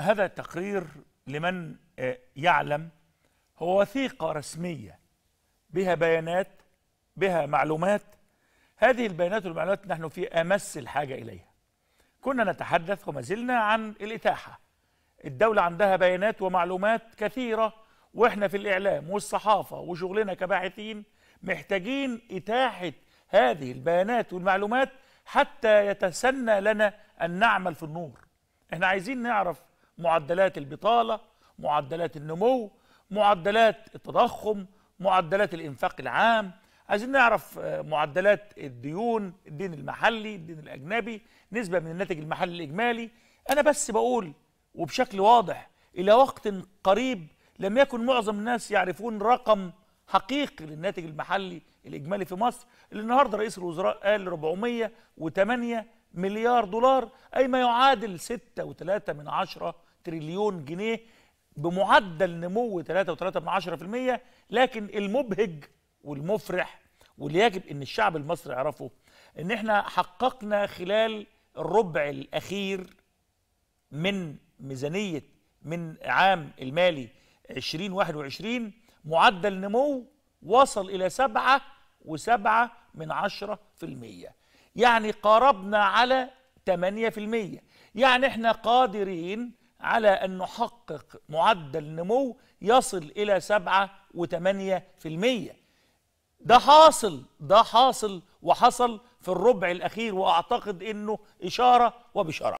هذا تقرير لمن آه، يعلم هو وثيقة رسمية بها بيانات بها معلومات هذه البيانات والمعلومات نحن في أمس الحاجة إليها كنا نتحدث وما زلنا عن الإتاحة الدولة عندها بيانات ومعلومات كثيرة وإحنا في الإعلام والصحافة وشغلنا كباحثين محتاجين إتاحة هذه البيانات والمعلومات حتى يتسنى لنا أن نعمل في النور إحنا عايزين نعرف معدلات البطالة معدلات النمو معدلات التضخم معدلات الإنفاق العام عايزين نعرف آه، معدلات الديون الدين المحلي الدين الأجنبي نسبة من الناتج المحلي الإجمالي أنا بس بقول وبشكل واضح إلى وقت قريب لم يكن معظم الناس يعرفون رقم حقيقي للناتج المحلي الإجمالي في مصر اللي النهاردة رئيس الوزراء قال 408 مليار دولار أي ما يعادل 6.3 من عشرة تريليون جنيه بمعدل نمو 3.3 من عشرة في المية لكن المبهج والمفرح واللي يجب أن الشعب المصري يعرفه أن احنا حققنا خلال الربع الأخير من ميزانية من عام المالي 2021 معدل نمو وصل إلى سبعة وسبعة من عشرة في المية يعني قاربنا على 8% يعني احنا قادرين على أن نحقق معدل نمو يصل إلى 7 و8% ده حاصل ده حاصل وحصل في الربع الأخير وأعتقد أنه إشارة وبشارة